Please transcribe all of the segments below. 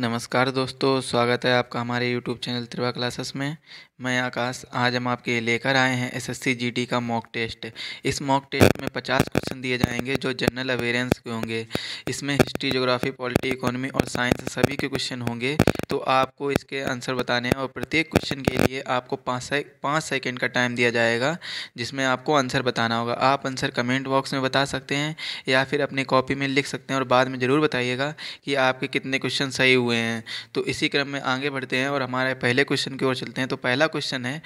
नमस्कार दोस्तों स्वागत है आपका हमारे यूट्यूब चैनल त्रिवा क्लासेस में मैं आकाश आज हम आपके लेकर आए हैं एसएससी जीडी का मॉक टेस्ट इस मॉक टेस्ट में 50 क्वेश्चन दिए जाएंगे जो जनरल अवेयरेंस के होंगे इसमें हिस्ट्री ज्योग्राफी पॉलिटी इकोनॉमी और साइंस सभी के क्वेश्चन होंगे तो आपको इसके आंसर बताने हैं और प्रत्येक क्वेश्चन के लिए आपको पाँच से पाँच सेकेंड का टाइम दिया जाएगा जिसमें आपको आंसर बताना होगा आप आंसर कमेंट बॉक्स में बता सकते हैं या फिर अपनी कॉपी में लिख सकते हैं और बाद में ज़रूर बताइएगा कि आपके कितने क्वेश्चन सही हुए हैं तो इसी क्रम में आगे बढ़ते हैं और हमारे पहले क्वेश्चन की ओर चलते हैं तो पहला क्वेश्चन है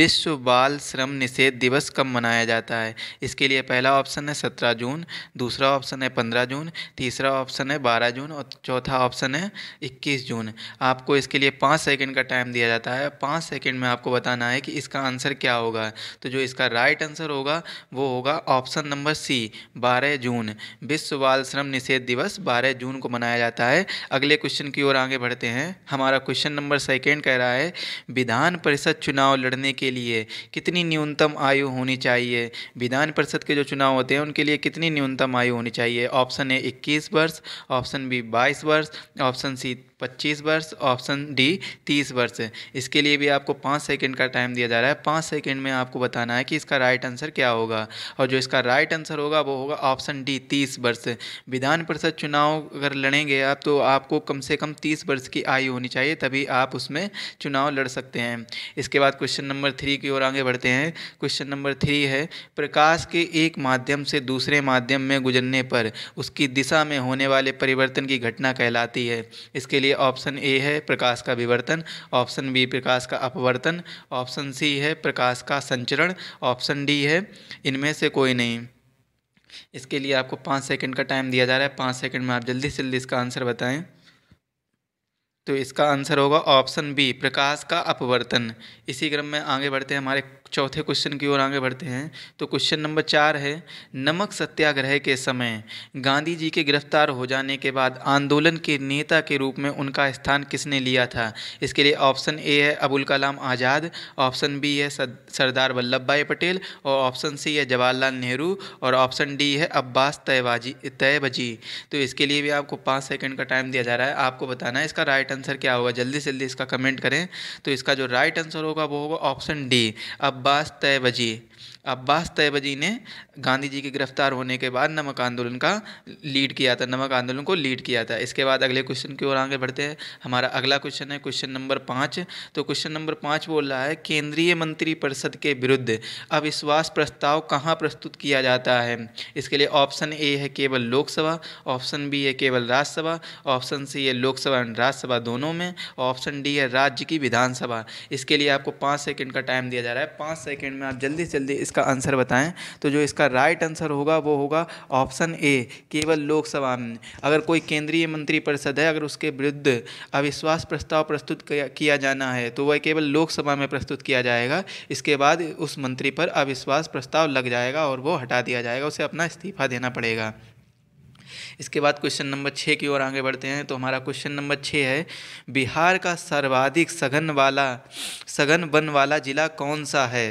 विश्व बाल श्रम निषेध दिवस कब मनाया जाता है इसके लिए पहला ऑप्शन है सत्रह जून दूसरा ऑप्शन है पंद्रह जून तीसरा ऑप्शन है बारह जून और चौथा ऑप्शन है इक्कीस जून आपको इसके लिए पाँच सेकेंड का टाइम दिया जाता है पाँच सेकेंड में आपको बताना है कि इसका आंसर क्या होगा तो जो इसका राइट आंसर होगा वो होगा ऑप्शन नंबर सी बारह जून विश्व बाल श्रम निषेध दिवस बारह जून को मनाया जाता है अगले क्वेश्चन की ओर आगे बढ़ते हैं हमारा क्वेश्चन नंबर सेकेंड कह रहा है विधान परिषद परिषद चुनाव लड़ने के लिए कितनी न्यूनतम आयु होनी चाहिए विधान परिषद के जो चुनाव होते हैं उनके लिए कितनी न्यूनतम आयु होनी चाहिए ऑप्शन ए इक्कीस वर्ष ऑप्शन बी बाईस वर्ष ऑप्शन सी पच्चीस वर्ष ऑप्शन डी तीस वर्ष इसके लिए भी आपको पाँच सेकेंड का टाइम दिया जा रहा है पाँच सेकेंड में आपको बताना है कि इसका राइट आंसर क्या होगा और जो इसका राइट आंसर होगा वो होगा ऑप्शन डी तीस वर्ष विधान परिषद चुनाव अगर लड़ेंगे आप तो आपको कम से कम तीस वर्ष की आयु होनी चाहिए तभी आप उसमें चुनाव लड़ सकते हैं इसके बाद क्वेश्चन नंबर थ्री की ओर आगे बढ़ते हैं क्वेश्चन नंबर थ्री है प्रकाश के एक माध्यम से दूसरे माध्यम में गुजरने पर उसकी दिशा में होने वाले परिवर्तन की घटना कहलाती है इसके लिए ऑप्शन ए है प्रकाश का विवर्तन ऑप्शन बी प्रकाश का अपवर्तन ऑप्शन सी है प्रकाश का संचरण ऑप्शन डी है इनमें से कोई नहीं इसके लिए आपको पाँच सेकंड का टाइम दिया जा रहा है पाँच सेकंड में आप जल्दी से जल्दी इसका आंसर बताएं तो इसका आंसर होगा ऑप्शन बी प्रकाश का अपवर्तन इसी क्रम में आगे बढ़ते हैं हमारे चौथे क्वेश्चन की ओर आगे बढ़ते हैं तो क्वेश्चन नंबर चार है नमक सत्याग्रह के समय गांधी जी के गिरफ्तार हो जाने के बाद आंदोलन के नेता के रूप में उनका स्थान किसने लिया था इसके लिए ऑप्शन ए है अबुल कलाम आज़ाद ऑप्शन बी है सरदार वल्लभ भाई पटेल और ऑप्शन सी है जवाहरलाल नेहरू और ऑप्शन डी है अब्बास तयबाजी तयबजी तो इसके लिए भी आपको पाँच सेकेंड का टाइम दिया जा रहा है आपको बताना है इसका राइट आंसर क्या होगा जल्दी से जल्दी इसका कमेंट करें तो इसका जो राइट आंसर होगा वो होगा ऑप्शन डी अब अब्बास तयवजी अब्बास तैयबजी ने गांधी जी के गिरफ्तार होने के बाद नमक आंदोलन का लीड किया था नमक आंदोलन को लीड किया था इसके बाद अगले क्वेश्चन की ओर आगे बढ़ते हैं हमारा अगला क्वेश्चन है क्वेश्चन नंबर पाँच तो क्वेश्चन नंबर पाँच बोल रहा है केंद्रीय मंत्री परिषद के विरुद्ध अविश्वास प्रस्ताव कहाँ प्रस्तुत किया जाता है इसके लिए ऑप्शन ए है केवल लोकसभा ऑप्शन बी है केवल राज्यसभा ऑप्शन सी है लोकसभा एंड राज्यसभा दोनों में ऑप्शन डी है राज्य की विधानसभा इसके लिए आपको पाँच सेकेंड का टाइम दिया जा रहा है पाँच सेकेंड में आप जल्दी से जल्दी दे इसका आंसर बताएं तो जो इसका राइट आंसर होगा वो होगा ऑप्शन ए केवल लोकसभा में अगर कोई केंद्रीय मंत्री परिषद है अगर उसके विरुद्ध अविश्वास प्रस्ताव प्रस्तुत किया जाना है तो वह केवल लोकसभा में प्रस्तुत किया जाएगा इसके बाद उस मंत्री पर अविश्वास प्रस्ताव लग जाएगा और वो हटा दिया जाएगा उसे अपना इस्तीफा देना पड़ेगा इसके बाद क्वेश्चन नंबर छः की ओर आगे बढ़ते हैं तो हमारा क्वेश्चन नंबर छः है बिहार का सर्वाधिक सघन वाला सघन वन वाला जिला कौन सा है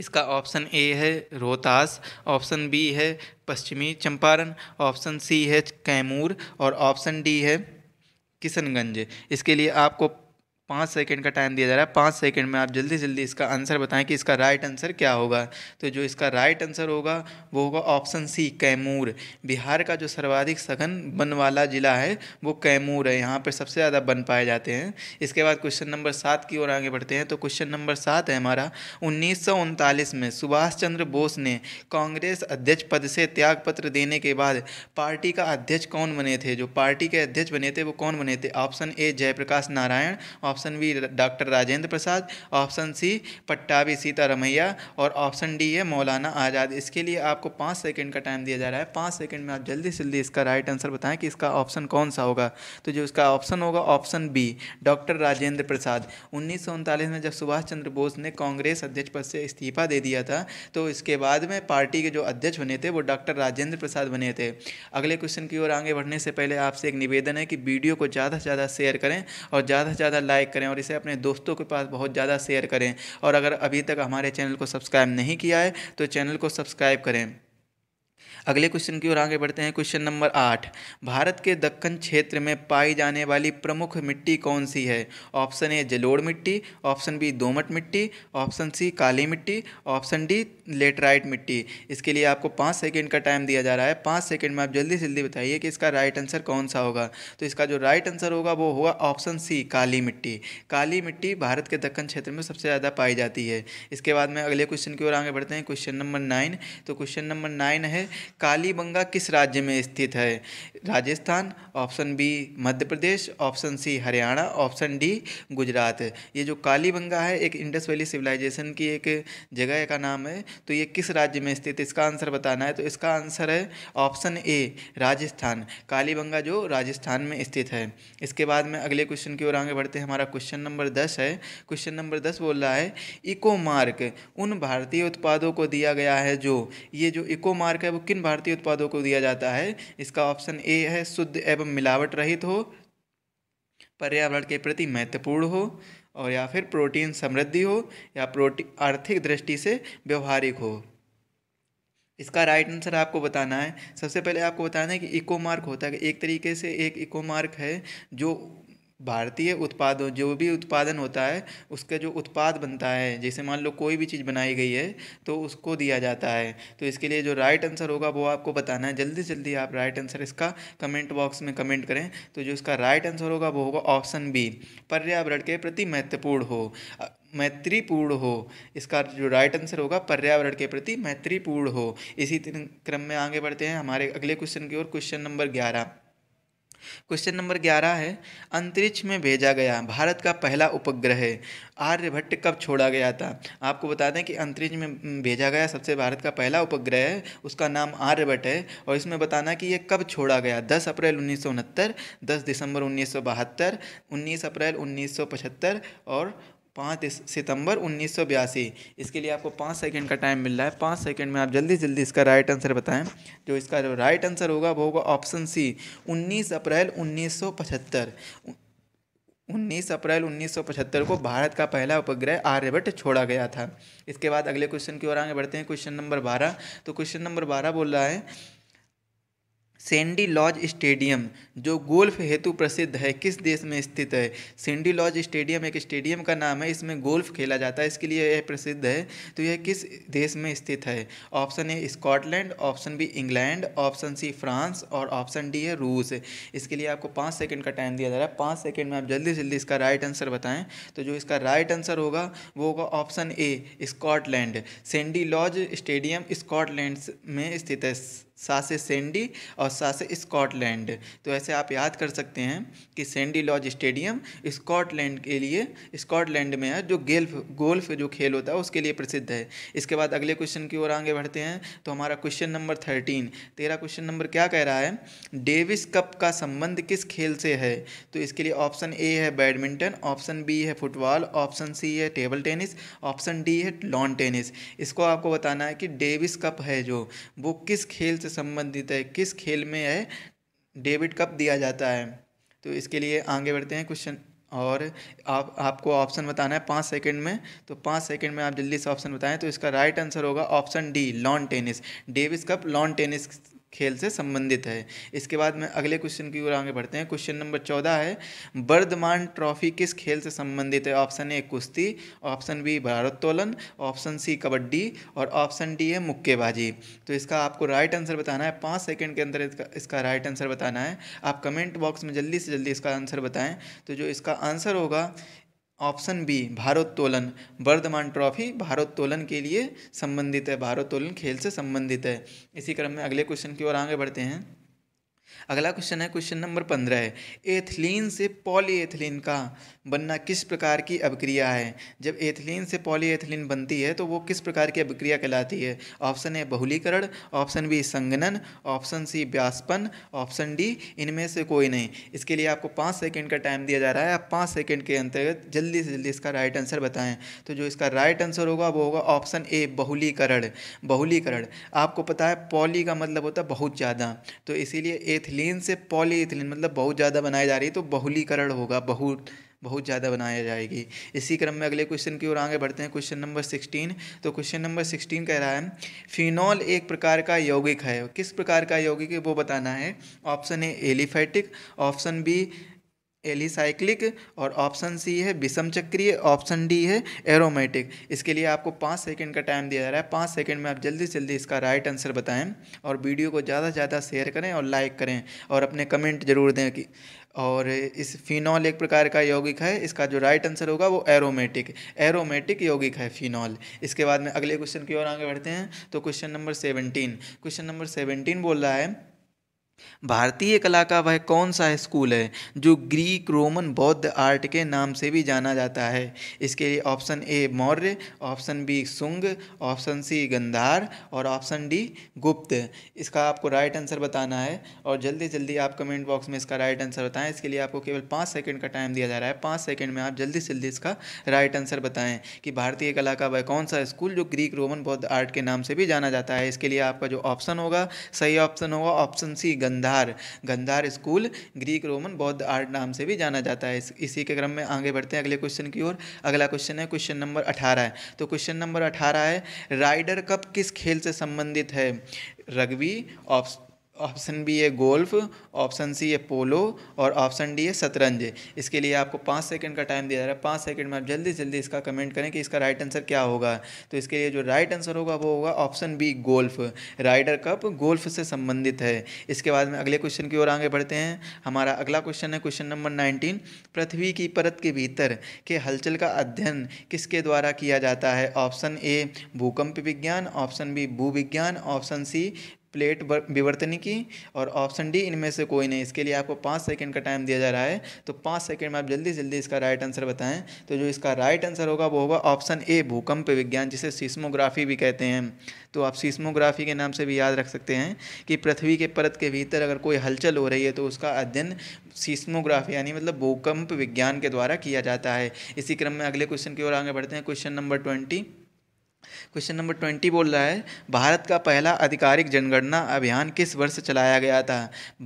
इसका ऑप्शन ए है रोहतास ऑप्शन बी है पश्चिमी चंपारण ऑप्शन सी है कैमूर और ऑप्शन डी है किशनगंज इसके लिए आपको पाँच सेकंड का टाइम दिया जा रहा है पाँच सेकंड में आप जल्दी जल्दी इसका आंसर बताएं कि इसका राइट आंसर क्या होगा तो जो इसका राइट आंसर होगा वो होगा ऑप्शन सी कैमूर बिहार का जो सर्वाधिक सघन वन वाला ज़िला है वो कैमूर है यहाँ पर सबसे ज़्यादा बन पाए जाते हैं इसके बाद क्वेश्चन नंबर सात की ओर आगे बढ़ते हैं तो क्वेश्चन नंबर सात है हमारा उन्नीस में सुभाष चंद्र बोस ने कांग्रेस अध्यक्ष पद से त्यागपत्र देने के बाद पार्टी का अध्यक्ष कौन बने थे जो पार्टी के अध्यक्ष बने थे वो कौन बने थे option A Jayaprakash Narayan option B doctor Rajendra Prasad option C Pattabhi Sitaramayya और ऑप्शन डी है मौलाना आज़ाद इसके लिए आपको पाँच सेकेंड का टाइम दिया जा रहा है पाँच सेकेंड में आप जल्दी से जल्दी इसका राइट आंसर बताएं कि इसका ऑप्शन कौन सा होगा तो जो इसका ऑप्शन होगा option B doctor Rajendra Prasad उन्नीस में जब सुभाष चंद्र बोस ने कांग्रेस अध्यक्ष पद से इस्तीफा दे दिया था तो इसके बाद में पार्टी के जो अध्यक्ष बने थे वो डॉक्टर राजेंद्र प्रसाद बने थे अगले क्वेश्चन की ओर आगे बढ़ने से पहले आपसे एक निवेदन है कि वीडियो को ज़्यादा से ज़्यादा शेयर करें और ज़्यादा से ज़्यादा लाइक लाइक करें और इसे अपने दोस्तों के पास बहुत ज़्यादा शेयर करें और अगर अभी तक हमारे चैनल को सब्सक्राइब नहीं किया है तो चैनल को सब्सक्राइब करें अगले क्वेश्चन की ओर आगे बढ़ते हैं क्वेश्चन नंबर आठ भारत के दक्कन क्षेत्र में पाई जाने वाली प्रमुख मिट्टी कौन सी है ऑप्शन ए जलोड़ मिट्टी ऑप्शन बी दोमट मिट्टी ऑप्शन सी काली मिट्टी ऑप्शन डी लेटराइट मिट्टी इसके लिए आपको पाँच सेकेंड का टाइम दिया जा रहा है पाँच सेकेंड में आप जल्दी से जल्दी बताइए कि इसका राइट आंसर कौन सा होगा तो इसका जो राइट आंसर होगा वो होगा ऑप्शन सी काली मिट्टी काली मिट्टी भारत के दक्कन क्षेत्र में सबसे ज़्यादा पाई जाती है इसके बाद में अगले क्वेश्चन की ओर आगे बढ़ते हैं क्वेश्चन नंबर नाइन तो क्वेश्चन नंबर नाइन है कालीबंगा किस राज्य में स्थित है Rajasthan option B Madhya Pradesh option C Haryana option D Gujarat ये जो कालीबंगा है एक इंडस वैली सिविलाइजेशन की एक जगह का नाम है तो ये किस राज्य में स्थित है इसका आंसर बताना है तो इसका आंसर है ऑप्शन ए राजस्थान कालीबंगा जो राजस्थान में स्थित है इसके बाद में अगले क्वेश्चन की ओर आगे बढ़ते हैं हमारा क्वेश्चन नंबर दस है क्वेश्चन नंबर दस बोल रहा है इकोमार्क उन भारतीय उत्पादों को दिया गया है जो ये जो इकोमार्क है वो किन भारतीय उत्पादों को दिया जाता है इसका ऑप्शन ए है शुद्ध एवं मिलावट रहित हो पर्यावरण के प्रति महत्वपूर्ण हो और या फिर प्रोटीन समृद्धि हो या प्रोटी आर्थिक दृष्टि से व्यवहारिक हो इसका राइट आंसर आपको बताना है सबसे पहले आपको बताना है कि इकोमार्क होता है एक तरीके से एक इकोमार्क है जो भारतीय उत्पादों जो भी उत्पादन होता है उसका जो उत्पाद बनता है जैसे मान लो कोई भी चीज़ बनाई गई है तो उसको दिया जाता है तो इसके लिए जो राइट आंसर होगा वो आपको बताना है जल्दी जल्दी आप राइट आंसर इसका कमेंट बॉक्स में कमेंट करें तो जो इसका राइट आंसर होगा वो होगा ऑप्शन बी पर्यावरण के प्रति महत्वपूर्ण हो मैत्रीपूर्ण हो इसका जो राइट आंसर होगा पर्यावरण के प्रति मैत्रीपूर्ण हो इसी क्रम में आगे बढ़ते हैं हमारे अगले क्वेश्चन की ओर क्वेश्चन नंबर ग्यारह क्वेश्चन नंबर ग्यारह है अंतरिक्ष में भेजा गया भारत का पहला उपग्रह है आर्यभट्ट कब छोड़ा गया था आपको बता दें कि अंतरिक्ष में भेजा गया सबसे भारत का पहला उपग्रह है उसका नाम आर्यभट्ट है और इसमें बताना कि यह कब छोड़ा गया दस अप्रैल उन्नीस सौ उनहत्तर दस दिसंबर उन्नीस सौ बहत्तर उन्नीस अप्रैल उन्नीस सौ पचहत्तर और पाँच सितंबर उन्नीस सौ बयासी इसके लिए आपको पाँच सेकंड का टाइम मिल रहा है पाँच सेकंड में आप जल्दी जल्दी इसका राइट आंसर बताएं जो इसका जो राइट आंसर होगा वो होगा ऑप्शन सी उन्नीस अप्रैल उन्नीस सौ पचहत्तर उन्नीस अप्रैल उन्नीस सौ पचहत्तर को भारत का पहला उपग्रह आर्यभट्ट छोड़ा गया था इसके बाद अगले क्वेश्चन की ओर आगे बढ़ते हैं क्वेश्चन नंबर बारह तो क्वेश्चन नंबर बारह बोल रहा है सेंडी लॉज स्टेडियम जो गोल्फ हेतु प्रसिद्ध है किस देश में स्थित है सेंडी लॉज स्टेडियम एक स्टेडियम का नाम है इसमें गोल्फ खेला जाता है इसके लिए यह प्रसिद्ध है तो यह किस देश में स्थित है option A Scotland option B England option C France और ऑप्शन डी है रूस इसके लिए आपको पाँच सेकेंड का टाइम दिया जा रहा है पाँच सेकेंड में आप जल्दी से जल्दी इसका राइट आंसर बताएं तो जो इसका राइट आंसर होगा वो होगा option A Scotland Sandy Lodge stadium Scotland में स्थित है सा से सेंडी और सा से स्कॉटलैंड तो ऐसे आप याद कर सकते हैं कि सेंडी लॉज स्टेडियम स्कॉटलैंड के लिए स्कॉटलैंड में है जो गेल्फ गोल्फ जो खेल होता है उसके लिए प्रसिद्ध है इसके बाद अगले क्वेश्चन की ओर आगे बढ़ते हैं तो हमारा क्वेश्चन नंबर थर्टीन तेरा क्वेश्चन नंबर क्या कह रहा है डेविस कप का संबंध किस खेल से है तो इसके लिए ऑप्शन ए है बैडमिंटन ऑप्शन बी है फुटबॉल ऑप्शन सी है टेबल टेनिस ऑप्शन डी है लॉन टेनिस इसको आपको बताना है कि डेविस कप है जो वो किस खेल से संबंधित है किस खेल में है डेविड कप दिया जाता है तो इसके लिए आगे बढ़ते हैं क्वेश्चन और आप आपको ऑप्शन बताना है पाँच सेकंड में तो पाँच सेकंड में आप जल्दी से ऑप्शन बताएं तो इसका राइट आंसर होगा option D lawn tennis Davis cup lawn tennis खेल से संबंधित है इसके बाद में अगले क्वेश्चन की ओर आगे बढ़ते हैं क्वेश्चन नंबर चौदह है वर्धमान ट्रॉफी किस खेल से संबंधित है ऑप्शन ए कुश्ती ऑप्शन बी भारोत्तोलन ऑप्शन सी कबड्डी और ऑप्शन डी है मुक्केबाजी तो इसका आपको राइट आंसर बताना है पाँच सेकेंड के अंदर इसका, इसका राइट आंसर बताना है आप कमेंट बॉक्स में जल्दी से जल्दी इसका आंसर बताएं तो जो इसका आंसर होगा ऑप्शन बी भारोत्तोलन वर्धमान ट्रॉफी भारोत्तोलन के लिए संबंधित है भारोत्तोलन खेल से संबंधित है इसी क्रम में अगले क्वेश्चन की ओर आगे बढ़ते हैं अगला क्वेश्चन है क्वेश्चन नंबर पंद्रह है एथिलीन से पॉलीएथिलीन का बनना किस प्रकार की अभिक्रिया है जब एथिलीन से पॉलीएथिलीन बनती है तो वो किस प्रकार की अभिक्रिया कहलाती है ऑप्शन ए बहुलीकरण ऑप्शन बी संगनन ऑप्शन सी व्यासपन ऑप्शन डी इनमें से कोई नहीं इसके लिए आपको पाँच सेकेंड का टाइम दिया जा रहा है आप पाँच सेकेंड के अंतर्गत जल्दी से जल्दी इसका राइट आंसर बताएं तो जो इसका राइट आंसर होगा वो होगा ऑप्शन ए बहुलीकरण बहुलीकरण आपको पता है पॉली का मतलब होता है बहुत ज़्यादा तो इसीलिए ए एथिलीन से पॉलीएथिलीन मतलब बहुत ज़्यादा बनाई जा रही है तो बहुलीकरण होगा बहुत बहुत ज़्यादा बनाया जाएगी इसी क्रम में अगले क्वेश्चन की ओर आगे बढ़ते हैं क्वेश्चन नंबर सिक्सटीन तो क्वेश्चन नंबर सिक्सटीन कह रहा है फिनॉल एक प्रकार का यौगिक है किस प्रकार का यौगिक है वो बताना है option A aliphatic option B alicyclic और ऑप्शन सी है विषम चक्रीय ऑप्शन डी है एरोमेटिक इसके लिए आपको पाँच सेकंड का टाइम दिया जा रहा है पाँच सेकंड में आप जल्दी से जल्दी इसका राइट आंसर बताएं और वीडियो को ज़्यादा से ज़्यादा शेयर करें और लाइक करें और अपने कमेंट जरूर दें कि और इस फिनॉल एक प्रकार का यौगिक है इसका जो राइट आंसर होगा वो एरोमेटिक एरोमेटिक यौगिक है फिनॉल इसके बाद में अगले क्वेश्चन की ओर आगे बढ़ते हैं तो question number seventeen question number seventeen बोल रहा है भारतीय कला का वह कौन सा स्कूल है जो ग्रीक रोमन बौद्ध आर्ट के नाम से भी जाना जाता है इसके लिए option A Maurya option B Sunga option C Gandhara और ऑप्शन डी गुप्त इसका आपको राइट आंसर बताना है और जल्दी जल्दी आप कमेंट बॉक्स में इसका राइट आंसर बताएं इसके लिए आपको केवल पाँच सेकेंड का टाइम दिया जा रहा है पाँच सेकेंड में आप जल्दी से जल्दी इसका राइट आंसर बताएँ कि भारतीय कला का वह कौन सा स्कूल जो ग्रीक रोमन बौद्ध आर्ट के नाम से भी जाना जाता है इसके लिए आपका जो ऑप्शन होगा सही ऑप्शन होगा option C Gandhara Gandhara school Greek Roman बौद्ध आर्ट नाम से भी जाना जाता है इसी के क्रम में आगे बढ़ते हैं अगले क्वेश्चन की ओर अगला क्वेश्चन है क्वेश्चन नंबर तो अठारह है तो क्वेश्चन नंबर अठारह है राइडर कप किस खेल से संबंधित है रग्बी ऑफ ऑप्शन बी है गोल्फ ऑप्शन सी है पोलो और ऑप्शन डी है शतरंज इसके लिए आपको पाँच सेकंड का टाइम दिया जा रहा है पाँच सेकंड में आप जल्दी जल्दी इसका कमेंट करें कि इसका राइट आंसर क्या होगा तो इसके लिए जो राइट आंसर होगा वो होगा option B golf Ryder cup golf से संबंधित है इसके बाद में अगले क्वेश्चन की ओर आगे बढ़ते हैं हमारा अगला क्वेश्चन है क्वेश्चन नंबर नाइनटीन पृथ्वी की परत के भीतर के हलचल का अध्ययन किसके द्वारा किया जाता है ऑप्शन ए भूकंप विज्ञान ऑप्शन बी भूविज्ञान ऑप्शन सी प्लेट विवर्तनी की और ऑप्शन डी इनमें से कोई नहीं इसके लिए आपको पाँच सेकंड का टाइम दिया जा रहा है तो पाँच सेकंड में आप जल्दी जल्दी इसका राइट आंसर बताएं तो जो इसका राइट आंसर होगा वो होगा ऑप्शन ए भूकंप विज्ञान जिसे सीस्मोग्राफी भी कहते हैं तो आप सीस्मोग्राफी के नाम से भी याद रख सकते हैं कि पृथ्वी के परत के भीतर अगर कोई हलचल हो रही है तो उसका अध्ययन सीस्मोग्राफी यानी मतलब भूकंप विज्ञान के द्वारा किया जाता है इसी क्रम में अगले क्वेश्चन की ओर आगे बढ़ते हैं question number twenty question number twenty बोल रहा है भारत का पहला आधिकारिक जनगणना अभियान किस वर्ष चलाया गया था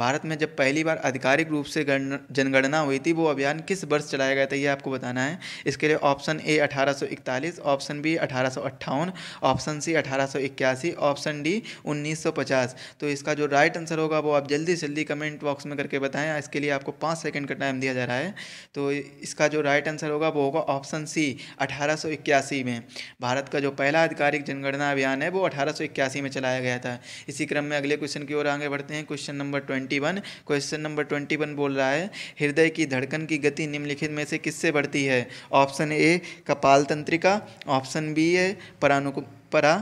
भारत में जब पहली बार आधिकारिक रूप से जनगणना हुई थी वो अभियान किस वर्ष चलाया गया था ये आपको बताना है इसके लिए ऑप्शन ए अठारह ऑप्शन बी अठारह ऑप्शन सी अठारह ऑप्शन डी उन्नीस तो इसका जो राइट आंसर होगा वो आप जल्दी से जल्दी कमेंट बॉक्स में करके बताएं इसके लिए आपको पाँच सेकेंड का टाइम दिया जा रहा है तो इसका जो राइट आंसर होगा वो होगा ऑप्शन सी अठारह में भारत का जो पहला पहला आधिकारिक जनगणना अभियान है वो अठारह में चलाया गया था इसी क्रम में अगले क्वेश्चन की ओर आगे बढ़ते हैं question number twenty question number twenty बोल रहा है हृदय की धड़कन की गति निम्नलिखित में से किससे बढ़ती है ऑप्शन ए कपाल तंत्रिका ऑप्शन बी है परानुकु परा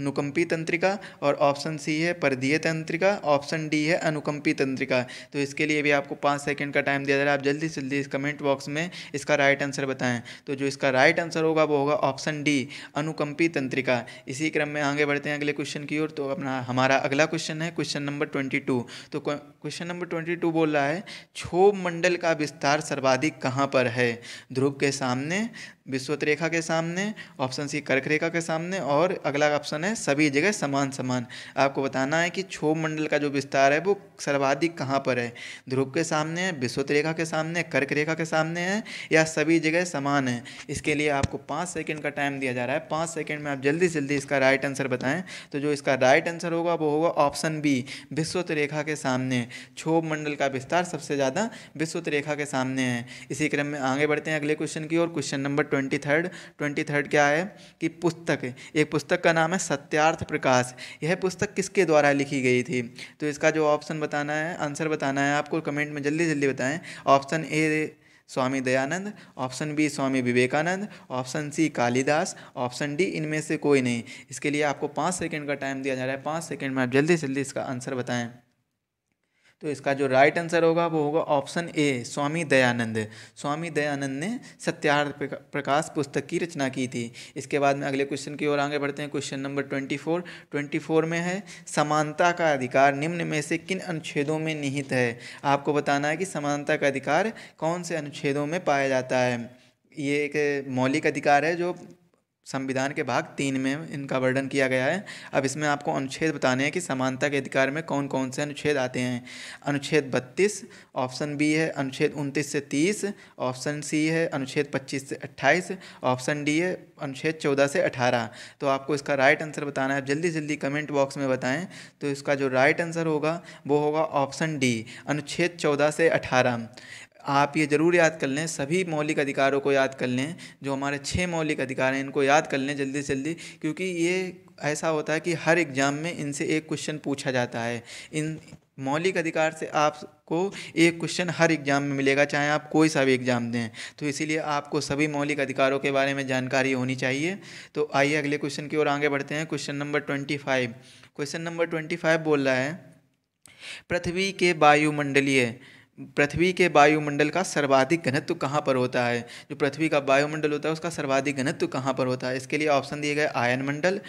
अनुकंपी तंत्रिका और ऑप्शन सी है परदीय तंत्रिका ऑप्शन डी है अनुकंपी तंत्रिका तो इसके लिए भी आपको पाँच सेकेंड का टाइम दिया जा रहा है आप जल्दी से जल्दी इस कमेंट बॉक्स में इसका राइट आंसर बताएं तो जो इसका राइट आंसर होगा वो होगा ऑप्शन डी अनुकंपी तंत्रिका इसी क्रम में आगे बढ़ते हैं अगले क्वेश्चन की ओर तो अपना हमारा अगला क्वेश्चन है क्वेश्चन नंबर ट्वेंटी टू तो क्वेश्चन नंबर ट्वेंटी टू बोल रहा है क्षोभ मंडल का विस्तार सर्वाधिक कहाँ पर है ध्रुव के सामने विश्वत रेखा के सामने ऑप्शन सी कर्क रेखा के सामने और अगला ऑप्शन है है सभी जगह समान समान आपको बताना है कि क्षोभ मंडल का जो विस्तार है वो सर्वाधिक कहाँ पर है ध्रुव के सामने है विश्वत रेखा के सामने कर्क रेखा के सामने है या सभी जगह समान है इसके लिए आपको पाँच सेकेंड का टाइम दिया जा रहा है पाँच सेकेंड में आप जल्दी से जल्दी इसका राइट आंसर बताएं तो जो इसका राइट आंसर होगा वो होगा ऑप्शन बी विश्वत रेखा के सामने क्षोभ मंडल का विस्तार सबसे ज़्यादा विश्वत रेखा के सामने है इसी क्रम में आगे बढ़ते हैं अगले क्वेश्चन की ओर question number twenty third twenty third क्या है कि पुस्तक एक पुस्तक का नाम है सत्यार्थ प्रकाश यह पुस्तक किसके द्वारा लिखी गई थी तो इसका जो ऑप्शन बताना है आंसर बताना है आपको कमेंट में जल्दी जल्दी बताएं option A Swami Dayanand option B Swami Vivekananda option C Kalidas option D इनमें से कोई नहीं इसके लिए आपको पाँच सेकेंड का टाइम दिया जा रहा है पाँच सेकेंड में आप जल्दी जल्दी इसका आंसर बताएँ तो इसका जो राइट आंसर होगा वो होगा ऑप्शन ए स्वामी दयानंद स्वामी दयानंद ने सत्यार्थ प्रकाश पुस्तक की रचना की थी इसके बाद में अगले क्वेश्चन की ओर आगे बढ़ते हैं question number twenty four twenty four में है समानता का अधिकार निम्न में से किन अनुच्छेदों में निहित है आपको बताना है कि समानता का अधिकार कौन से अनुच्छेदों में पाया जाता है ये एक मौलिक अधिकार है जो संविधान के भाग तीन में इनका वर्णन किया गया है अब इसमें आपको अनुच्छेद बताने हैं कि समानता के अधिकार में कौन कौन से अनुच्छेद आते हैं अनुच्छेद बत्तीस ऑप्शन बी है अनुच्छेद उनतीस से तीस ऑप्शन सी है अनुच्छेद पच्चीस से अट्ठाईस ऑप्शन डी है अनुच्छेद चौदह से अठारह तो आपको इसका राइट आंसर बताना है जल्दी जल्दी कमेंट बॉक्स में बताएं तो इसका जो राइट आंसर होगा वो होगा ऑप्शन डी अनुच्छेद चौदह से अठारह आप ये ज़रूर याद कर लें सभी मौलिक अधिकारों को याद कर लें जो हमारे छः मौलिक अधिकार हैं इनको याद कर लें जल्दी से जल्दी क्योंकि ये ऐसा होता है कि हर एग्ज़ाम में इनसे एक क्वेश्चन पूछा जाता है इन मौलिक अधिकार से आपको एक क्वेश्चन हर एग्ज़ाम में मिलेगा चाहे आप कोई सा भी एग्ज़ाम दें तो इसीलिए आपको सभी मौलिक अधिकारों के बारे में जानकारी होनी चाहिए तो आइए अगले क्वेश्चन की ओर आगे बढ़ते हैं question number twenty five question number twenty five बोल रहा है पृथ्वी के वायुमंडलीय पृथ्वी के वायुमंडल का सर्वाधिक घनत्व कहाँ पर होता है जो पृथ्वी का वायुमंडल होता है उसका सर्वाधिक घनत्व कहाँ पर होता है इसके लिए ऑप्शन दिए गए आयन मंडल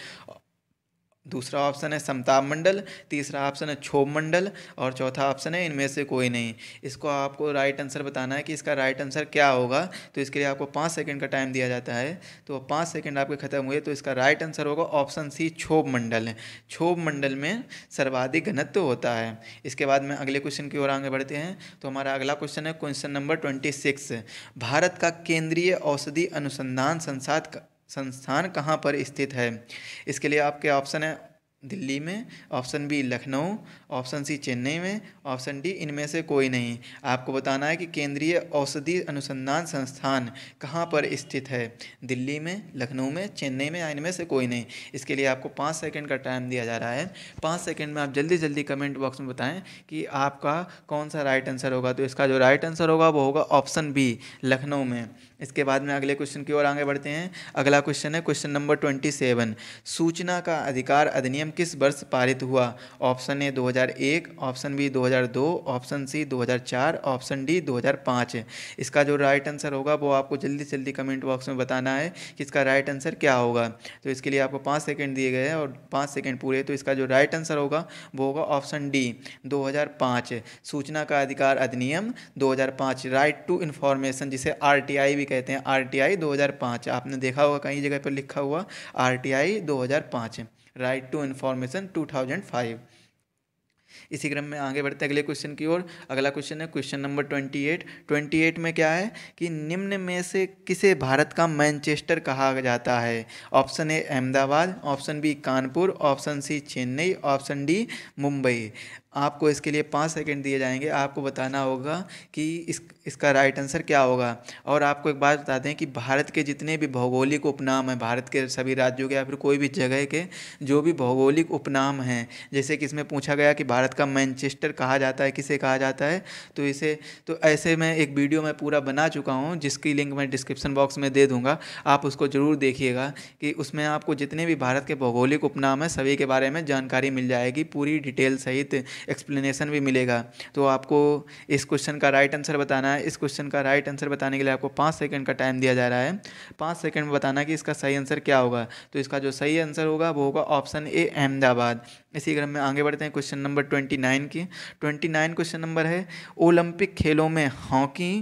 दूसरा ऑप्शन है समताप मंडल तीसरा ऑप्शन है क्षोभ मंडल और चौथा ऑप्शन है इनमें से कोई नहीं इसको आपको राइट आंसर बताना है कि इसका राइट आंसर क्या होगा तो इसके लिए आपको पाँच सेकंड का टाइम दिया जाता है तो पाँच सेकंड आपके ख़त्म हुए तो इसका राइट आंसर होगा ऑप्शन सी क्षोभ मंडल है क्षोभ मंडल में सर्वाधिक घनत्व होता है इसके बाद में अगले क्वेश्चन की ओर आगे बढ़ते हैं तो हमारा अगला क्वेश्चन है question number twenty six Bharat का केंद्रीय औषधि अनुसंधान संसाध संस्थान कहाँ पर स्थित है इसके लिए आपके ऑप्शन है दिल्ली में option B Lucknow option C Chennai में ऑप्शन डी इनमें से कोई नहीं आपको बताना है कि केंद्रीय औषधि अनुसंधान संस्थान कहाँ पर स्थित है दिल्ली में लखनऊ में चेन्नई में या इनमें से कोई नहीं इसके लिए आपको पाँच सेकंड का टाइम दिया जा रहा है पाँच सेकंड में आप जल्दी जल्दी कमेंट बॉक्स में बताएँ कि आपका कौन सा राइट आंसर होगा तो इसका जो राइट आंसर होगा वो होगा ऑप्शन बी लखनऊ में इसके बाद में अगले क्वेश्चन की ओर आगे बढ़ते हैं अगला क्वेश्चन है क्वेश्चन नंबर ट्वेंटी सेवन सूचना का अधिकार अधिनियम किस वर्ष पारित हुआ option A 2001 option B 2002 option C 2004 option D 2005 इसका जो राइट आंसर होगा वो आपको जल्दी से जल्दी कमेंट बॉक्स में बताना है कि इसका राइट आंसर क्या होगा तो इसके लिए आपको पाँच सेकेंड दिए गए हैं और पाँच सेकेंड पूरे तो इसका जो राइट आंसर होगा वो होगा ऑप्शन डी दो सूचना का अधिकार अधिनियम दो राइट टू इन्फॉर्मेशन जिसे आर भी कहते हैं आरटीआई 2005 आपने देखा होगा कई जगह पर लिखा हुआ आरटीआई 2005 राइट टू इन्फॉर्मेशन 2005 इसी क्रम में आगे बढ़ते हैं अगले क्वेश्चन की ओर अगला क्वेश्चन है question number twenty eight twenty eight में क्या है कि निम्न में से किसे भारत का मैनचेस्टर कहा जाता है option A Ahmedabad option B Kanpur option C Chennai option D Mumbai आपको इसके लिए पाँच सेकंड दिए जाएंगे आपको बताना होगा कि इस इसका राइट आंसर क्या होगा और आपको एक बात बता दें कि भारत के जितने भी भौगोलिक उपनाम हैं भारत के सभी राज्यों के या फिर कोई भी जगह के जो भी भौगोलिक उपनाम हैं जैसे कि इसमें पूछा गया कि भारत का मैनचेस्टर कहा जाता है किसे कहा जाता है तो इसे तो ऐसे में एक वीडियो मैं पूरा बना चुका हूँ जिसकी लिंक मैं डिस्क्रिप्सन बॉक्स में दे दूँगा आप उसको ज़रूर देखिएगा कि उसमें आपको जितने भी भारत के भौगोलिक उपनाम हैं सभी के बारे में जानकारी मिल जाएगी पूरी डिटेल सहित एक्सप्लेनेशन भी मिलेगा तो आपको इस क्वेश्चन का राइट आंसर बताना है इस क्वेश्चन का राइट आंसर बताने के लिए आपको पाँच सेकंड का टाइम दिया जा रहा है पाँच सेकंड में बताना कि इसका सही आंसर क्या होगा तो इसका जो सही आंसर होगा वो होगा ऑप्शन ए अहमदाबाद इसी क्रम में आगे बढ़ते हैं क्वेश्चन नंबर ट्वेंटी नाइन की ट्वेंटी नाइन क्वेश्चन नंबर है ओलंपिक खेलों में हॉकी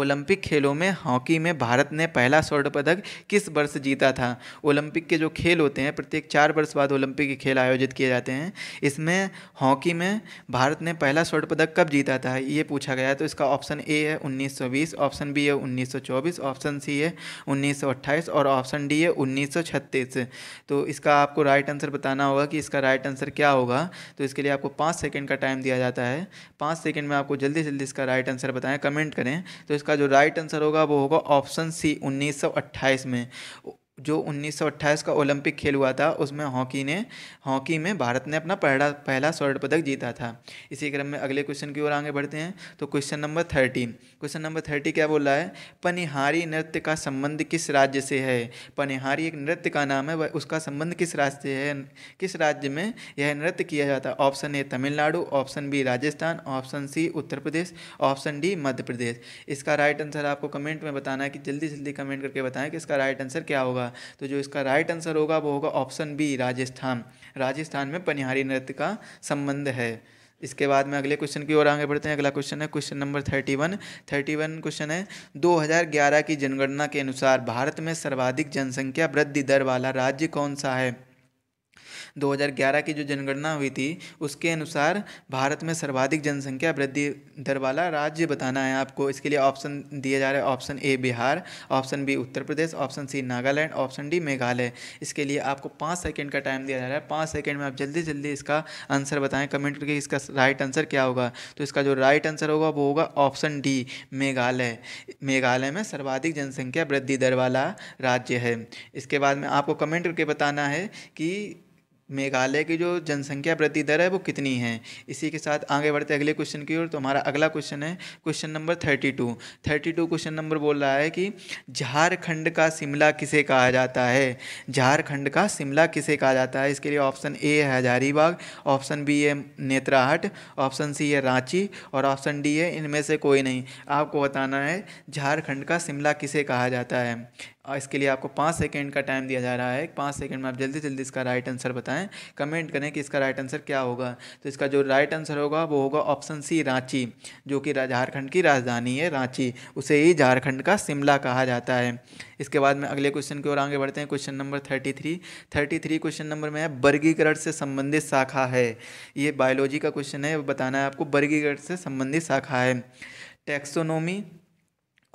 ओलंपिक खेलों में हॉकी में भारत ने पहला स्वर्ण पदक किस वर्ष जीता था ओलंपिक के जो खेल होते हैं प्रत्येक चार वर्ष बाद ओलंपिक के खेल आयोजित किए जाते हैं इसमें हॉकी में भारत ने पहला स्वर्ण पदक कब जीता था ये पूछा गया तो इसका ऑप्शन ए है 1920 ऑप्शन बी है 1924 ऑप्शन सी है 1928 और ऑप्शन डी है उन्नीस तो इसका आपको राइट आंसर बताना होगा कि इसका राइट आंसर क्या होगा तो इसके लिए आपको पाँच सेकेंड का टाइम दिया जाता है पाँच सेकेंड में आपको जल्दी जल्दी इसका राइट आंसर बताएँ कमेंट करें तो इसका जो राइट आंसर होगा वो होगा ऑप्शन सी 1928 में जो 1928 का ओलंपिक खेल हुआ था उसमें हॉकी ने हॉकी में भारत ने अपना पहला पहला स्वर्ण पदक जीता था इसी क्रम में अगले क्वेश्चन की ओर आगे बढ़ते हैं तो question number thirteen question number thirty क्या बोला है पनिहारी नृत्य का संबंध किस राज्य से है पनिहारी एक नृत्य का नाम है वह उसका संबंध किस राज्य से है किस राज्य में यह नृत्य किया जाता है option A Tamil Nadu option B Rajasthan option C Uttar Pradesh option D Madhya Pradesh इसका राइट आंसर आपको कमेंट में बताना है कि जल्दी जल्दी कमेंट करके बताएं कि इसका राइट आंसर क्या होगा हुआ तो जो इसका राइट आंसर होगा वो होगा ऑप्शन बी राजस्थान राजस्थान में पनिहारी नृत्य का संबंध है इसके बाद में अगले क्वेश्चन की ओर आगे बढ़ते हैं अगला क्वेश्चन है question number thirty one thirty one question है दो हज़ार ग्यारह की जनगणना के अनुसार भारत में सर्वाधिक जनसंख्या वृद्धि दर वाला राज्य कौन सा है 2011 की जो जनगणना हुई थी उसके अनुसार भारत में सर्वाधिक जनसंख्या वृद्धि दर वाला राज्य बताना है आपको इसके लिए ऑप्शन दिए जा रहे हैं option A Bihar option B Uttar Pradesh option C Nagaland option D Meghalaya इसके लिए आपको पाँच सेकेंड का टाइम दिया जा रहा है पाँच सेकेंड में आप जल्दी जल्दी इसका आंसर बताएं कमेंट करके इसका राइट आंसर क्या होगा तो इसका जो राइट आंसर होगा वो होगा ऑप्शन डी मेघालय मेघालय में सर्वाधिक जनसंख्या वृद्धि दर वाला राज्य है इसके बाद में आपको कमेंट करके बताना है कि मेघालय की जो जनसंख्या प्रति दर है वो कितनी है इसी के साथ आगे बढ़ते अगले क्वेश्चन की ओर तो हमारा अगला क्वेश्चन है question number thirty two thirty two question number बोल रहा है कि झारखंड का शिमला किसे कहा जाता है झारखंड का शिमला किसे कहा जाता है इसके लिए ऑप्शन ए है हजारीबाग ऑप्शन बी है नेत्राहट ऑप्शन सी है रांची और ऑप्शन डी है इनमें से कोई नहीं आपको बताना है झारखंड का शिमला किसे कहा जाता है और इसके लिए आपको पाँच सेकंड का टाइम दिया जा रहा है पाँच सेकंड में आप जल्दी जल्दी इसका राइट आंसर बताएं कमेंट करें कि इसका राइट आंसर क्या होगा तो इसका जो राइट आंसर होगा वो होगा ऑप्शन सी रांची जो कि झारखंड की राजधानी है रांची उसे ही झारखंड का शिमला कहा जाता है इसके बाद में अगले क्वेश्चन की ओर आगे बढ़ते हैं question number thirty three thirty three question number में है वर्गीकरण से संबंधित शाखा है ये बायोलॉजी का क्वेश्चन है बताना है आपको वर्गीकरण से संबंधित शाखा है टेक्सोनोमी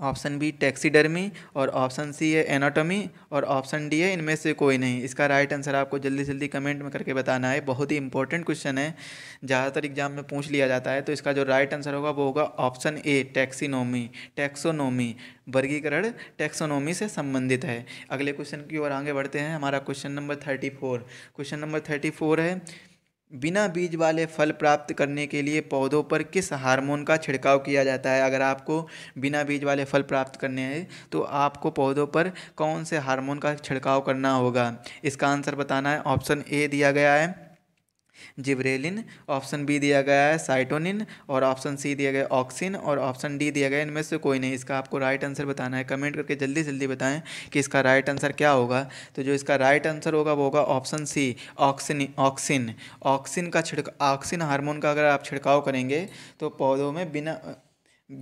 ऑप्शन बी टैक्सीडर्मी और ऑप्शन सी है एनाटॉमी और ऑप्शन डी है इनमें से कोई नहीं इसका राइट आंसर आपको जल्दी जल्दी कमेंट में करके बताना है बहुत ही इंपॉर्टेंट क्वेश्चन है ज़्यादातर एग्जाम में पूछ लिया जाता है तो इसका जो राइट आंसर होगा वो होगा ऑप्शन ए टैक्सीनोमी टैक्सोनोमी वर्गीकरण टैक्सोनोमी से संबंधित है अगले क्वेश्चन की ओर आगे बढ़ते हैं हमारा question number thirty four question number thirty four है बिना बीज वाले फल प्राप्त करने के लिए पौधों पर किस हार्मोन का छिड़काव किया जाता है अगर आपको बिना बीज वाले फल प्राप्त करने हैं तो आपको पौधों पर कौन से हार्मोन का छिड़काव करना होगा इसका आंसर बताना है ऑप्शन ए दिया गया है जिब्रेलिन ऑप्शन बी दिया गया है साइटोनिन और ऑप्शन सी दिया गया ऑक्सिन और ऑप्शन डी दिया गया इनमें से कोई नहीं इसका आपको राइट आंसर बताना है कमेंट करके जल्दी जल्दी बताएं कि इसका राइट आंसर क्या होगा तो जो इसका राइट आंसर होगा वो होगा option C auxin auxin auxin का छिड़क ऑक्सिन हारमोन का अगर आप छिड़काव करेंगे तो पौधों में बिना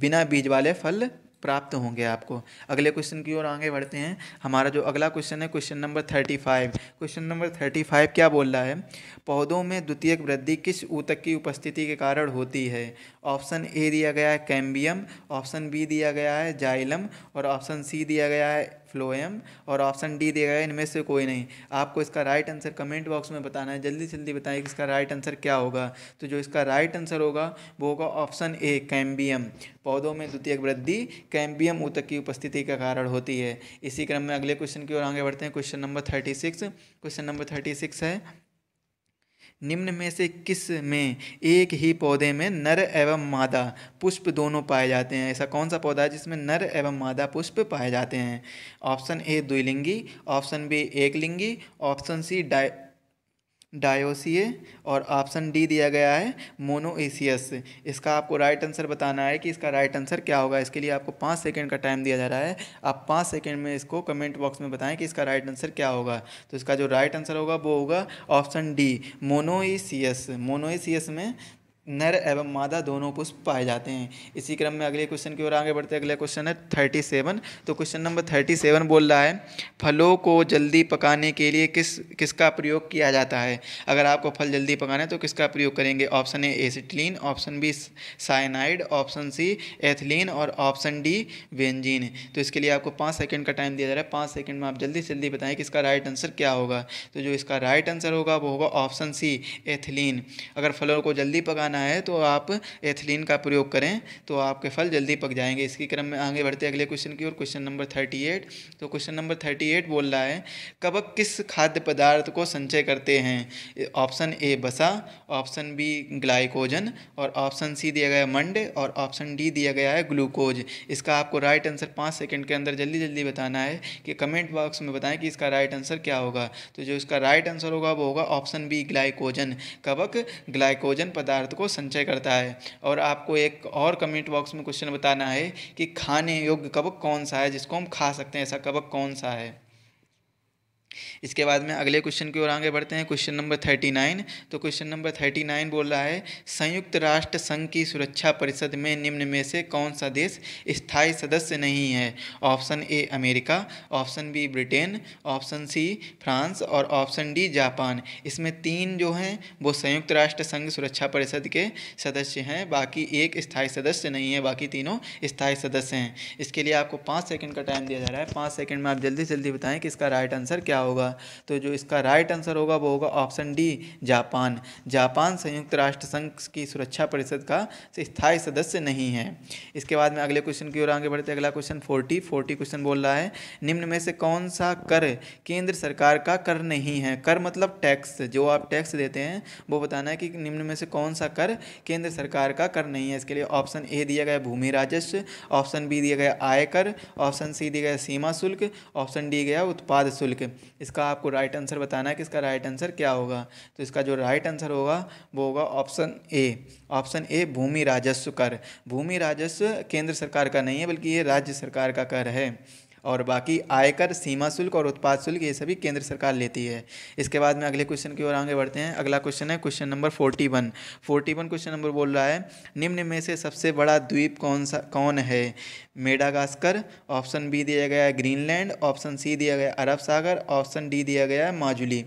बिना बीज वाले फल प्राप्त होंगे आपको अगले क्वेश्चन की ओर आगे बढ़ते हैं हमारा जो अगला क्वेश्चन है question number thirty five question number thirty five क्या बोल रहा है पौधों में द्वितीयक वृद्धि किस ऊतक की उपस्थिति के कारण होती है ऑप्शन ए दिया गया है कैम्बियम ऑप्शन बी दिया गया है जाइलम और ऑप्शन सी दिया गया है फ्लोएम और ऑप्शन डी दिया गया इनमें से कोई नहीं आपको इसका राइट आंसर कमेंट बॉक्स में बताना है जल्दी जल्दी बताएं कि इसका राइट आंसर क्या होगा तो जो इसका राइट आंसर होगा वो होगा ऑप्शन ए कैम्बियम पौधों में द्वितीय वृद्धि कैम्बियम ऊतक की उपस्थिति का कारण होती है इसी क्रम में अगले क्वेश्चन की ओर आगे बढ़ते हैं question number thirty six question number thirty six है निम्न में से किस में एक ही पौधे में नर एवं मादा पुष्प दोनों पाए जाते हैं ऐसा कौन सा पौधा है जिसमें नर एवं मादा पुष्प पाए जाते हैं ऑप्शन ए द्विलिंगी ऑप्शन बी एकलिंगी ऑप्शन सी डाई डायोसिए और ऑप्शन डी दिया गया है मोनोएसियस इसका आपको राइट आंसर बताना है कि इसका राइट आंसर क्या होगा इसके लिए आपको पाँच सेकंड का टाइम दिया जा रहा है आप पाँच सेकंड में इसको कमेंट बॉक्स में बताएं कि इसका राइट आंसर क्या होगा तो इसका जो राइट आंसर होगा वो होगा ऑप्शन डी मोनो मोनोईसीएस में नर एवं मादा दोनों पुष्प पाए जाते हैं इसी क्रम में अगले क्वेश्चन की ओर आगे बढ़ते हैं अगला क्वेश्चन है थर्टी सेवन तो क्वेश्चन नंबर थर्टी सेवन बोल रहा है फलों को जल्दी पकाने के लिए किस किसका प्रयोग किया जाता है अगर आपको फल जल्दी पकाना है तो किसका प्रयोग करेंगे option A acetylene option B cyanide option C ethylene और ऑप्शन डी वेंजीन तो इसके लिए आपको पाँच सेकेंड का टाइम दिया जा रहा है पाँच सेकेंड में आप जल्दी से जल्दी बताएं कि इसका राइट आंसर क्या होगा तो जो इसका राइट आंसर होगा वो होगा ऑप्शन सी एथिलीन अगर फलों को जल्दी पकाना बनाना है तो आप एथिलीन का प्रयोग करें तो आपके फल जल्दी पक जाएंगे इसकी क्रम में आगे बढ़ते अगले क्वेश्चन की ओर क्वेश्चन नंबर थर्टी एट तो क्वेश्चन नंबर थर्टी एट बोल रहा है कबक किस खाद्य पदार्थ को संचय करते हैं ऑप्शन ए बसा ऑप्शन बी ग्लाइकोजन और ऑप्शन सी दिया गया मंड और ऑप्शन डी दिया गया है ग्लूकोज इसका आपको राइट आंसर पाँच सेकेंड के अंदर जल्दी जल्दी बताना है कि कमेंट बॉक्स में बताएं कि इसका राइट आंसर क्या होगा तो जो इसका राइट आंसर होगा वो होगा ऑप्शन बी ग्लाइकोजन कबक ग्लाइकोजन पदार्थ को संचय करता है और आपको एक और कमेंट बॉक्स में क्वेश्चन बताना है कि खाने योग्य कवक कौन सा है जिसको हम खा सकते हैं ऐसा कवक कौन सा है इसके बाद में अगले क्वेश्चन की ओर आगे बढ़ते हैं क्वेश्चन नंबर थर्टी नाइन तो क्वेश्चन नंबर थर्टी नाइन बोल रहा है संयुक्त राष्ट्र संघ की सुरक्षा परिषद में निम्न में से कौन सा देश स्थायी सदस्य नहीं है option A America option B Britain option C France और ऑप्शन डी जापान इसमें तीन जो हैं वो संयुक्त राष्ट्र संघ सुरक्षा परिषद के सदस्य हैं बाकी एक स्थायी सदस्य नहीं है बाकी तीनों स्थायी सदस्य हैं इसके लिए आपको पाँच सेकेंड का टाइम दिया जा रहा है पाँच सेकेंड में आप जल्दी जल्दी बताएं कि इसका राइट आंसर क्या होगा तो जो इसका राइट आंसर होगा वो होगा ऑप्शन डी जापान जापान संयुक्त राष्ट्र संघ की सुरक्षा परिषद का स्थायी सदस्य नहीं है इसके बाद में अगले क्वेश्चन की ओर आगे बढ़ते अगला क्वेश्चन फोर्टी फोर्टी क्वेश्चन बोल रहा है निम्न में से कौन सा कर केंद्र सरकार का कर नहीं है कर मतलब टैक्स जो आप टैक्स देते हैं वो बताना है कि निम्न में से कौन सा कर केंद्र सरकार का कर नहीं है इसके लिए ऑप्शन ए दिया गया भूमि राजस्व ऑप्शन बी दिया गया आयकर ऑप्शन सी दिया गया सीमा शुल्क ऑप्शन डी गया उत्पाद शुल्क इसका आपको राइट आंसर बताना है कि इसका राइट आंसर क्या होगा तो इसका जो राइट आंसर होगा वो होगा ऑप्शन ए ऑप्शन ए भूमि राजस्व कर भूमि राजस्व केंद्र सरकार का नहीं है बल्कि ये राज्य सरकार का कर है और बाकी आयकर सीमा शुल्क और उत्पाद शुल्क ये सभी केंद्र सरकार लेती है इसके बाद में अगले क्वेश्चन की ओर आगे बढ़ते हैं अगला क्वेश्चन है question number forty one forty one question number बोल रहा है निम्न में से सबसे बड़ा द्वीप कौन सा कौन है मेडागास्कर ऑप्शन बी दिया गया है ग्रीनलैंड ऑप्शन सी दिया गया अरब सागर ऑप्शन डी दिया गया है माजुली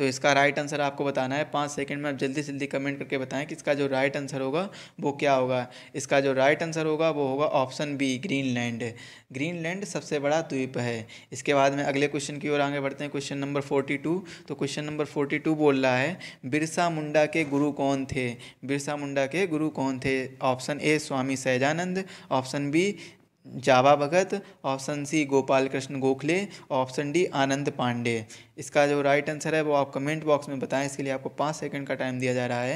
तो इसका राइट आंसर आपको बताना है पाँच सेकंड में आप जल्दी से जल्दी कमेंट करके बताएं कि इसका जो राइट आंसर होगा वो क्या होगा इसका जो राइट आंसर होगा वो होगा ऑप्शन बी ग्रीनलैंड ग्रीनलैंड सबसे बड़ा द्वीप है इसके बाद में अगले क्वेश्चन की ओर आगे बढ़ते हैं क्वेश्चन नंबर फोर्टी टू तो क्वेश्चन नंबर फोर्टी टू बोल रहा है बिरसा मुंडा के गुरु कौन थे बिरसा मुंडा के गुरु कौन थे option A Swami Sahajanand option B Jawa Bhagat option C Gopal Krishna Gokhale option D Anand Pandey इसका जो राइट आंसर है वो आप कमेंट बॉक्स में बताएं इसके लिए आपको पाँच सेकंड का टाइम दिया जा रहा है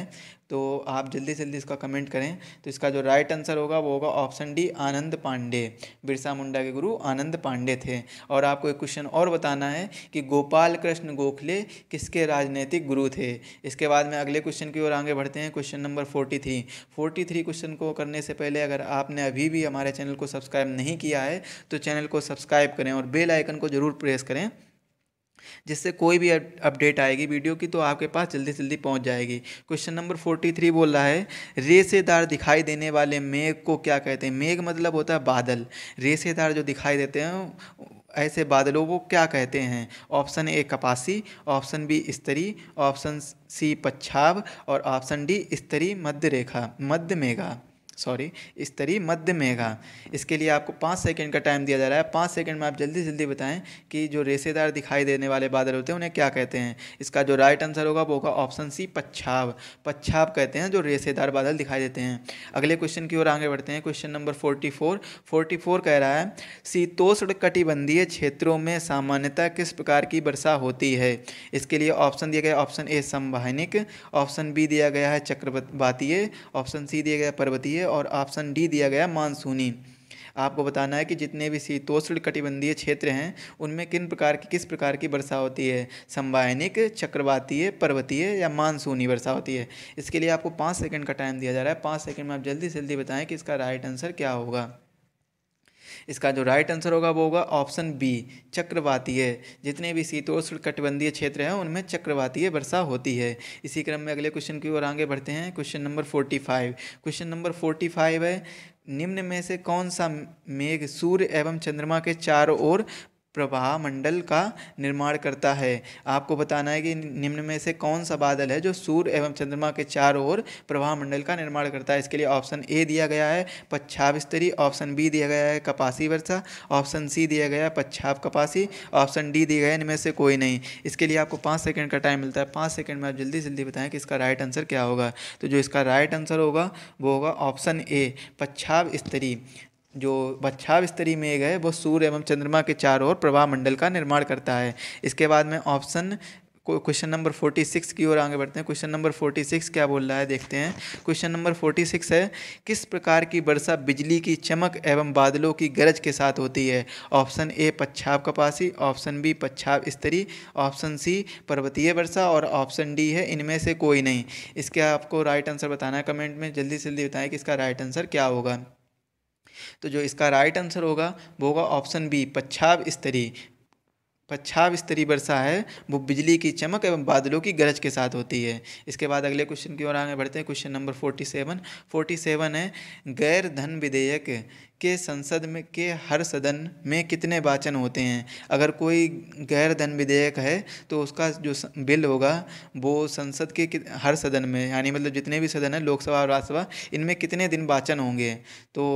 तो आप जल्दी से जल्दी इसका कमेंट करें तो इसका जो राइट आंसर होगा वो होगा ऑप्शन डी आनंद पांडे बिरसा मुंडा के गुरु आनंद पांडे थे और आपको एक क्वेश्चन और बताना है कि गोपाल कृष्ण गोखले किसके राजनीतिक गुरु थे इसके बाद में अगले क्वेश्चन की ओर आगे बढ़ते हैं question number forty three forty three question को करने से पहले अगर आपने अभी भी हमारे चैनल को सब्सक्राइब नहीं किया है तो चैनल को सब्सक्राइब करें और बेलाइकन को ज़रूर प्रेस करें जिससे कोई भी अपडेट आएगी वीडियो की तो आपके पास जल्दी से जल्दी पहुँच जाएगी क्वेश्चन नंबर फोर्टी थ्री बोल रहा है रेसेदार दिखाई देने वाले मेघ को क्या कहते हैं मेघ मतलब होता है बादल रेसेदार जो दिखाई देते हैं ऐसे बादलों को क्या कहते हैं ऑप्शन ए कपासी ऑप्शन बी स्तरी ऑप्शन सी पच्छाव और ऑप्शन डी स्तरी मध्य रेखा मध्य मेघा सॉरी स्तरी मध्य मेघा इसके लिए आपको पाँच सेकंड का टाइम दिया जा रहा है पाँच सेकंड में आप जल्दी से जल्दी बताएं कि जो रेसेदार दिखाई देने वाले बादल होते हैं उन्हें क्या कहते हैं इसका जो राइट आंसर होगा वो होगा ऑप्शन सी पच्छाव पच्छाव कहते हैं जो रेसेदार बादल दिखाई देते हैं अगले क्वेश्चन की ओर आगे बढ़ते हैं question number forty four forty four कह रहा है शीतोष्ण कटिबंधीय क्षेत्रों में सामान्यतः किस प्रकार की वर्षा होती है इसके लिए ऑप्शन दिया गया ऑप्शन ए संवाहनिक ऑप्शन बी दिया गया है चक्रवातीय ऑप्शन सी दिया गया पर्वतीय और ऑप्शन डी दिया गया मानसूनी आपको बताना है कि जितने भी शीतोष्ण कटिबंधीय क्षेत्र हैं उनमें किन प्रकार की किस प्रकार की वर्षा होती है संवायनिक चक्रवातीय पर्वतीय या मानसूनी वर्षा होती है इसके लिए आपको पाँच सेकंड का टाइम दिया जा रहा है पाँच सेकंड में आप जल्दी से जल्दी बताएं कि इसका राइट आंसर क्या होगा इसका जो राइट आंसर होगा वो होगा ऑप्शन बी चक्रवातीय जितने भी शीतोष्ण कटिबंधीय क्षेत्र हैं उनमें चक्रवातीय वर्षा होती है इसी क्रम में अगले क्वेश्चन की ओर आगे बढ़ते हैं question number forty five question number forty five है निम्न में से कौन सा मेघ सूर्य एवं चंद्रमा के चारों ओर प्रवाह मंडल का निर्माण करता है आपको बताना है कि निम्न में से कौन सा बादल है जो सूर्य एवं चंद्रमा के चारों ओर प्रवाह मंडल का निर्माण करता है इसके लिए ऑप्शन ए दिया गया है पच्छाब स्तरी ऑप्शन बी दिया गया है कपासी वर्षा ऑप्शन सी दिया गया है पच्छाब कपासी ऑप्शन डी दिया गया है इनमें से कोई नहीं इसके लिए आपको पाँच सेकेंड का टाइम मिलता है पाँच सेकेंड में आप जल्दी जल्दी बताएं कि इसका राइट आंसर क्या होगा तो जो इसका राइट आंसर होगा वो होगा ऑप्शन ए पच्छाब स्तरी जो बच्छाव स्तरी मेघ है वो सूर्य एवं चंद्रमा के चारों ओर प्रवाह मंडल का निर्माण करता है इसके बाद में option question number forty six की ओर आगे बढ़ते हैं क्वेश्चन नंबर फोर्टी सिक्स क्या बोल रहा है देखते हैं क्वेश्चन नंबर फोर्टी सिक्स है किस प्रकार की वर्षा बिजली की चमक एवं बादलों की गरज के साथ होती है ऑप्शन ए पच्छाव कपासी ऑप्शन बी पच्छाव स्तरी ऑप्शन सी पर्वतीय वर्षा और ऑप्शन डी है इनमें से कोई नहीं इसका आपको राइट आंसर बताना है कमेंट में जल्दी से जल्दी बताएं कि इसका राइट आंसर क्या होगा तो जो इसका राइट आंसर होगा वो होगा ऑप्शन बी पच्छाव स्तरी पच्छाव स्तरीय वर्षा है वो बिजली की चमक एवं बादलों की गरज के साथ होती है इसके बाद अगले क्वेश्चन की ओर आगे बढ़ते हैं question number forty seven forty seven है गैर धन विधेयक के संसद में के हर सदन में कितने वाचन होते हैं अगर कोई गैर धन विधेयक है तो उसका जो बिल होगा वो संसद के हर सदन में यानी मतलब जितने भी सदन हैं लोकसभा और राज्यसभा इनमें कितने दिन वाचन होंगे तो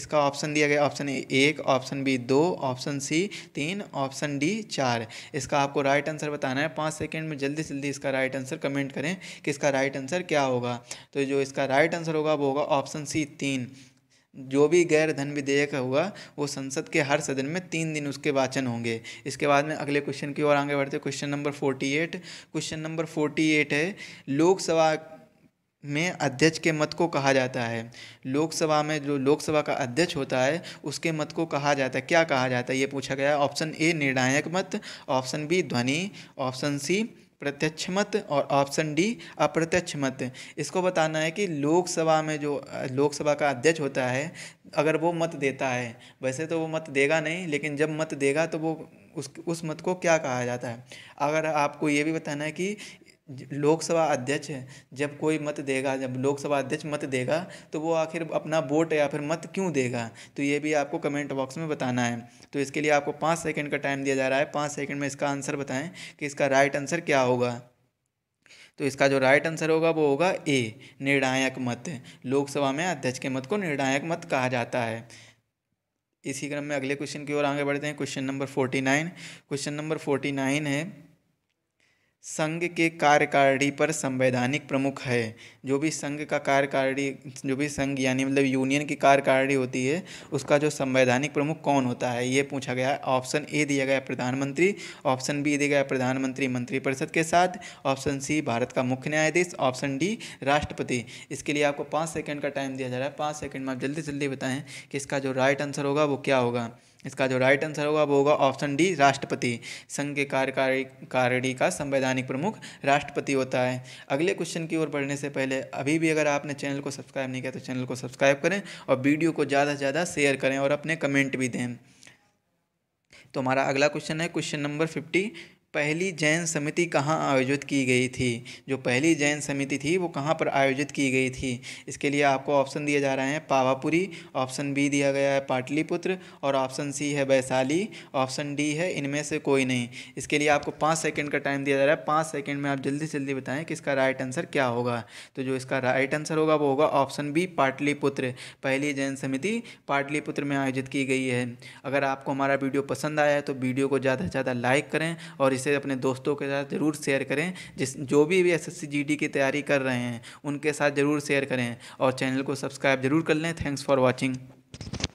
इसका ऑप्शन दिया गया ऑप्शन ए एक ऑप्शन बी दो ऑप्शन सी तीन ऑप्शन डी चार इसका आपको राइट आंसर बताना है पाँच सेकेंड में जल्दी से जल्दी इसका राइट आंसर कमेंट करें कि इसका राइट आंसर क्या होगा तो जो इसका राइट आंसर होगा वो होगा ऑप्शन सी तीन जो भी गैर धन विधेयक होगा वो संसद के हर सदन में तीन दिन उसके वाचन होंगे इसके बाद में अगले क्वेश्चन की ओर आगे बढ़ते question number forty eight question number forty eight है लोकसभा में अध्यक्ष के मत को कहा जाता है लोकसभा में जो लोकसभा का अध्यक्ष होता है उसके मत को कहा जाता है क्या कहा जाता है ये पूछा गया है ऑप्शन ए निर्णायक मत ऑप्शन बी ध्वनि ऑप्शन सी प्रत्यक्ष मत और ऑप्शन डी अप्रत्यक्ष मत इसको बताना है कि लोकसभा में जो लोकसभा का अध्यक्ष होता है अगर वो मत देता है वैसे तो वो मत देगा नहीं लेकिन जब मत देगा तो वो उस उस मत को क्या कहा जाता है अगर आपको ये भी बताना है कि लोकसभा अध्यक्ष जब कोई मत देगा जब लोकसभा अध्यक्ष मत देगा तो वो आखिर अपना वोट या फिर मत क्यों देगा तो ये भी आपको कमेंट बॉक्स में बताना है तो इसके लिए आपको पाँच सेकंड का टाइम दिया जा रहा है पाँच सेकंड में इसका आंसर बताएं कि इसका राइट आंसर क्या होगा तो इसका जो राइट आंसर होगा वो होगा ए निर्णायक मत लोकसभा में अध्यक्ष के मत को निर्णायक मत कहा जाता है इसी क्रम में अगले क्वेश्चन की ओर आगे बढ़ते हैं question number forty nine question number forty nine है संघ के कार्यकारिणी पर संवैधानिक प्रमुख है जो भी संघ का कार्यकारिणी जो भी संघ यानी मतलब यूनियन की कार्यकारिणी होती है उसका जो संवैधानिक प्रमुख कौन होता है ये पूछा गया है ऑप्शन ए दिया गया प्रधानमंत्री ऑप्शन बी दिया गया प्रधानमंत्री मंत्रिपरिषद के साथ ऑप्शन सी भारत का मुख्य न्यायाधीश ऑप्शन डी राष्ट्रपति इसके लिए आपको पाँच सेकेंड का टाइम दिया जा रहा है पाँच सेकेंड में आप जल्दी जल्दी बताएँ कि इसका जो राइट आंसर होगा वो क्या होगा इसका जो राइट आंसर होगा वो होगा ऑप्शन डी राष्ट्रपति संघ के कार्यकारी का संवैधानिक प्रमुख राष्ट्रपति होता है अगले क्वेश्चन की ओर बढ़ने से पहले अभी भी अगर आपने चैनल को सब्सक्राइब नहीं किया तो चैनल को सब्सक्राइब करें और वीडियो को ज़्यादा से ज़्यादा शेयर करें और अपने कमेंट भी दें तो हमारा अगला क्वेश्चन है क्वेश्चन नंबर फिफ्टी पहली जैन समिति कहाँ आयोजित की गई थी जो पहली जैन समिति थी वो कहाँ पर आयोजित की गई थी इसके लिए आपको ऑप्शन दिए जा रहे हैं पावापुरी ऑप्शन बी दिया गया है पाटलिपुत्र और ऑप्शन सी है वैशाली ऑप्शन डी है इनमें से कोई नहीं इसके लिए आपको पाँच सेकेंड का टाइम दिया जा रहा है पाँच सेकेंड में आप जल्दी से जल्दी बताएं कि इसका राइट आंसर क्या होगा तो जो इसका राइट आंसर होगा वो होगा ऑप्शन बी पाटलिपुत्र पहली जैन समिति पाटलिपुत्र में आयोजित की गई है अगर आपको हमारा वीडियो पसंद आया है तो वीडियो को ज़्यादा से ज़्यादा लाइक करें और इसे अपने दोस्तों के साथ ज़रूर शेयर करें जिस जो भी एस एस जीडी की तैयारी कर रहे हैं उनके साथ ज़रूर शेयर करें और चैनल को सब्सक्राइब ज़रूर कर लें थैंक्स फॉर वॉचिंग